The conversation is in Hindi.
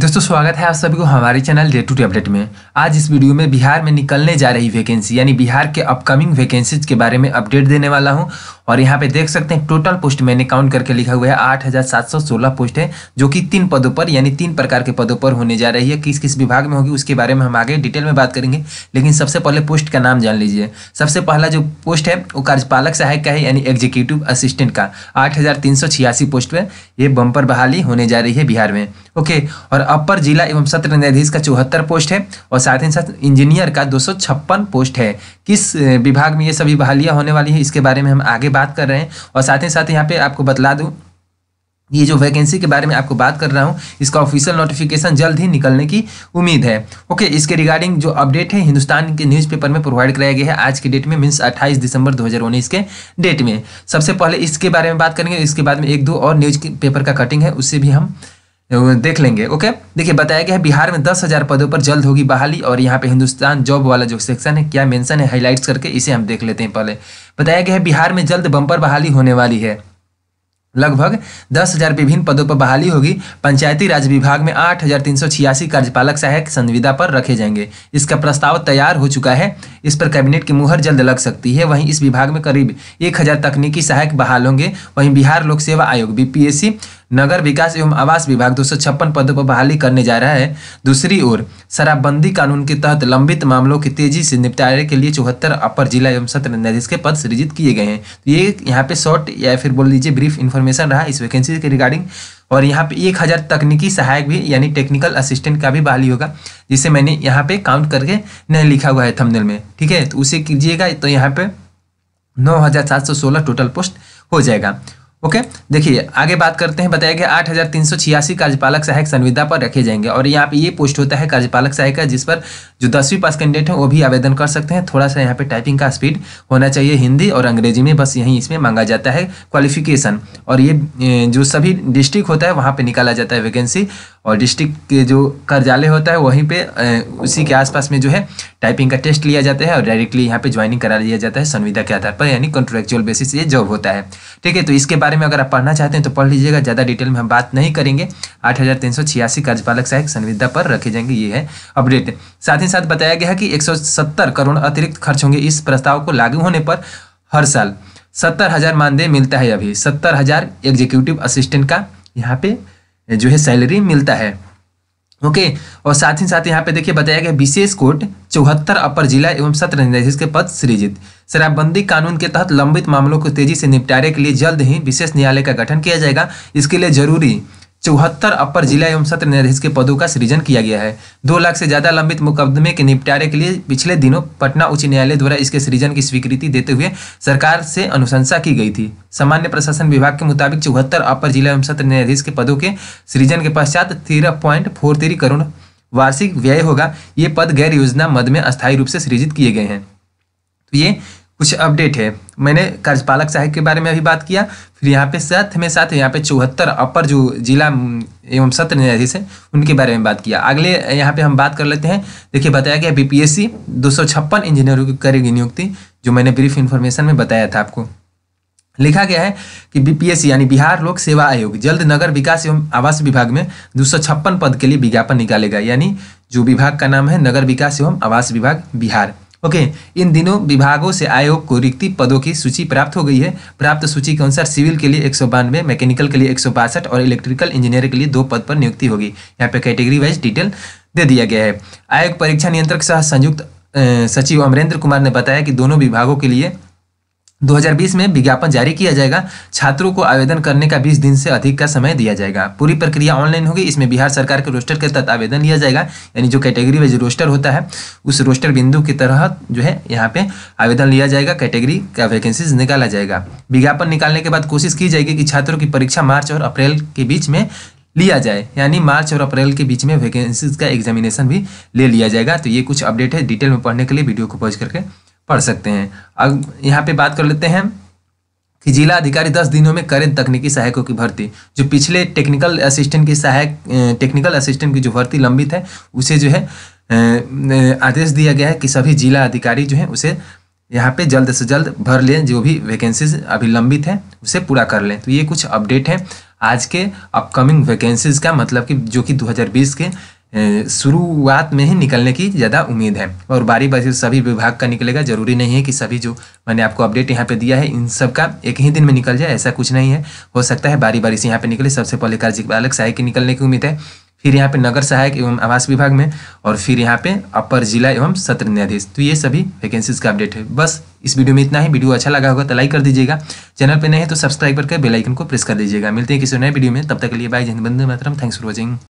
दोस्तों स्वागत है आप सभी को हमारे channel day to day update में आज इस वीडियो में बिहार में निकलने जा रही वैकेंसी यानी बिहार के अपकमिंग वैकेंसीज के बारे में अपडेट देने वाला हूं और यहाँ पे देख सकते हैं टोटल पोस्ट मैंने काउंट करके लिखा हुआ है आठ हजार सात सौ सोलह पोस्ट है जो कि तीन पदों पर यानी तीन प्रकार के पदों पर होने जा रही है किस किस विभाग में होगी उसके बारे में हम आगे डिटेल में बात करेंगे लेकिन सबसे पहले पोस्ट का नाम जान लीजिए सबसे पहला जो पोस्ट है वो कार्यपालक सहायक का है यानी एग्जीक्यूटिव असिस्टेंट का आठ पोस्ट पर ये बम्पर बहाली होने जा रही है बिहार में ओके और अपर जिला एवं सत्र न्यायाधीश का चौहत्तर पोस्ट है और साथ ही साथ इंजीनियर का दो पोस्ट है किस विभाग में ये सभी बहालियाँ होने वाली है इसके बारे में हम आगे बात बात कर रहे हैं और साथ ही साथ यहाँ पे आपको बतला दूँ ये जो वैकेंसी के बारे में आपको बात कर रहा हूँ इसका ऑफिशियल नोटिफिकेशन जल्द ही निकलने की उम्मीद है ओके इसके रिगार्डिंग जो अपडेट है हिंदुस्तान के न्यूज़पेपर में प्रोवाइड कराया गया है आज के डेट में मीन्स 28 दिसंबर 2019 के डेट में सबसे पहले इसके बारे में बात करेंगे इसके बाद में एक दो और न्यूज पेपर का कटिंग है उससे भी हम देख लेंगे ओके देखिए बताया गया है बिहार में दस हज़ार पदों पर जल्द होगी बहाली और यहाँ पे हिंदुस्तान जॉब वाला जो सेक्शन है क्या मेंशन है हाईलाइट्स करके इसे हम देख लेते हैं पहले बताया गया है बिहार में जल्द बम्पर बहाली होने वाली है लगभग दस हजार विभिन्न पदों पर बहाली होगी पंचायती राज विभाग में आठ हजार तीन सौ छियासी कार्यपालक सहायक संविदा पर रखे जाएंगे इसका प्रस्ताव तैयार हो चुका है इस पर कैबिनेट की मुहर जल्द लग सकती है वहीं इस विभाग में करीब एक हजार तकनीकी सहायक बहाल होंगे वहीं बिहार लोक सेवा आयोग बीपीएससी नगर विकास एवं आवास विभाग दो पदों पर बहाली करने जा रहा है दूसरी ओर शराबबंदी कानून के तहत लंबित मामलों की तेजी से निपटारे के लिए चौहत्तर अपर जिला एवं सत्र न्यायाधीश के पद सृजित किए गए हैं तो ये यहाँ पे शॉर्ट या फिर बोल लीजिए ब्रीफ इन्फॉर्मेशन रहा इस वैकेंसी के रिगार्डिंग और यहाँ पे एक हज़ार तकनीकी सहायक भी यानी टेक्निकल असिस्टेंट का भी बहाली होगा जिसे मैंने यहाँ पे काउंट करके नहीं लिखा हुआ है थंबनेल में ठीक है तो उसे कीजिएगा तो यहाँ पे नौ हज़ार सात सौ सोलह टोटल पोस्ट हो जाएगा ओके देखिए आगे बात करते हैं बताया गया आठ हज़ार तीन सौ छियासी कार्यपालक सहायक संविदा पर रखे जाएंगे और यहाँ पे ये पोस्ट होता है कार्यपालक सहायक का जिस पर जो दसवीं पास कैंडिडेट है वो भी आवेदन कर सकते हैं थोड़ा सा यहाँ पे टाइपिंग का स्पीड होना चाहिए हिंदी और अंग्रेजी में बस यहीं इसमें मांगा जाता है क्वालिफिकेशन और ये जो सभी डिस्ट्रिक्ट होता है वहाँ पर निकाला जाता है वैकेंसी और डिस्ट्रिक्ट के जो कार्यालय होता है वहीं पे उसी के आसपास में जो है टाइपिंग का टेस्ट लिया जाता है और डायरेक्टली यहाँ पे ज्वाइनिंग करा लिया जाता है संविदा के आधार पर यानी कॉन्ट्रेक्चुअल बेसिस ये जॉब होता है ठीक है तो इसके बारे में अगर आप पढ़ना चाहते हैं तो पढ़ लीजिएगा ज़्यादा डिटेल में हम बात नहीं करेंगे आठ हज़ार तीन सौ छियासी कार्यपालक सहायक संविदा पर रखे जाएंगे ये है अपडेट साथ ही साथ बताया गया कि एक सौ सत्तर करोड़ अतिरिक्त खर्च होंगे इस प्रस्ताव को लागू होने पर हर साल सत्तर हज़ार मानदेय मिलता है अभी सत्तर हज़ार एग्जीक्यूटिव असिस्टेंट का यहाँ पे जो है सैलरी मिलता है ओके okay, और साथ ही साथ यहाँ पे देखिए बताया गया विशेष कोर्ट चौहत्तर अपर जिला एवं सत्र न्यायाधीश के पद सृजित शराबबंदी कानून के तहत लंबित मामलों को तेजी से निपटारे के लिए जल्द ही विशेष न्यायालय का गठन किया जाएगा इसके लिए जरूरी चौहत्तर अपर जिला एवं सत्र न्यायाधीश के पदों का सृजन किया गया है दो लाख से ज्यादा लंबित मुकदमे के निपटारे के लिए पिछले दिनों पटना उच्च न्यायालय द्वारा इसके सृजन की स्वीकृति देते हुए सरकार से अनुशंसा की गई थी सामान्य प्रशासन विभाग के मुताबिक चौहत्तर अपर जिला एवं सत्र न्यायाधीश के पदों के सृजन के पश्चात तेरह करोड़ वार्षिक व्यय होगा ये पद गैर योजना मद में अस्थायी रूप से सृजित किए गए हैं तो ये कुछ अपडेट है मैंने कार्यपालक साहिब के बारे में अभी बात किया फिर यहाँ पे साथ में साथ यहाँ पे चौहत्तर अपर जो जिला एवं सत्र न्यायाधीश है उनके बारे में बात किया अगले यहाँ पे हम बात कर लेते हैं देखिए बताया गया बीपीएससी दो सौ छप्पन इंजीनियरों की करेगी नियुक्ति जो मैंने ब्रीफ इन्फॉर्मेशन में बताया था आपको लिखा गया है कि बीपीएससी यानी बिहार लोक सेवा आयोग जल्द नगर विकास एवं आवास विभाग में दो पद के लिए विज्ञापन निकालेगा यानी जो विभाग का नाम है नगर विकास एवं आवास विभाग बिहार ओके इन दिनों विभागों से आयोग को रिक्ति पदों की सूची प्राप्त हो गई है प्राप्त सूची के अनुसार सिविल के लिए एक सौ बानवे मैकेनिकल के लिए एक सौ बासठ और इलेक्ट्रिकल इंजीनियर के लिए दो पद पर नियुक्ति होगी यहाँ पे कैटेगरी वाइज डिटेल दे दिया गया है आयोग परीक्षा नियंत्रक सह संयुक्त सचिव अमरेंद्र कुमार ने बताया कि दोनों विभागों के लिए 2020 में विज्ञापन जारी किया जाएगा छात्रों को आवेदन करने का 20 दिन से अधिक का समय दिया जाएगा पूरी प्रक्रिया ऑनलाइन होगी इसमें बिहार सरकार के रोस्टर के तहत आवेदन लिया जाएगा यानी जो कैटेगरी वाइज रोस्टर होता है उस रोस्टर बिंदु की तरह जो है यहाँ पे आवेदन लिया जाएगा कैटेगरी का वैकेंसीज निकाला जाएगा विज्ञापन निकालने के बाद कोशिश की जाएगी कि छात्रों की परीक्षा मार्च और अप्रैल के बीच में लिया जाए यानी मार्च और अप्रैल के बीच में वैकेंसीज का एग्जामिनेशन भी ले लिया जाएगा तो ये कुछ अपडेट है डिटेल में पढ़ने के लिए वीडियो को पॉज करके पढ़ सकते हैं अब यहाँ पे बात कर लेते हैं कि जिला अधिकारी दस दिनों में करें तकनीकी सहायकों की भर्ती जो पिछले टेक्निकल असिस्टेंट की सहायक टेक्निकल असिस्टेंट की जो भर्ती लंबित है उसे जो है आदेश दिया गया है कि सभी जिला अधिकारी जो है उसे यहाँ पे जल्द से जल्द भर लें जो भी वैकेंसीज अभी लंबित हैं उसे पूरा कर लें तो ये कुछ अपडेट हैं आज के अपकमिंग वैकेंसीज का मतलब कि जो कि 2020 के शुरुआत में ही निकलने की ज़्यादा उम्मीद है और बारी बारी सभी विभाग का निकलेगा ज़रूरी नहीं है कि सभी जो मैंने आपको अपडेट यहाँ पे दिया है इन सब का एक ही दिन में निकल जाए ऐसा कुछ नहीं है हो सकता है बारी बारी से यहाँ पे निकले सबसे पहले कार्य बालक सहायक की निकलने की उम्मीद है फिर यहाँ पर नगर सहायक एवं आवास विभाग में और फिर यहाँ पर अपर जिला एवं सत्र न्यायाधीश तो ये सभी वैकेंसीज का अपडेट है बस इस वीडियो में इतना ही वीडियो अच्छा लगा होगा तो लाइक कर दीजिएगा चैनल पर नए हैं तो सब्सक्राइब करके बेलाइकन को प्रेस कर दीजिएगा मिलते हैं किसी नए वीडियो में तब तक के लिए बाय जिंद बंद मातरम थैंक्स फॉर वॉचिंग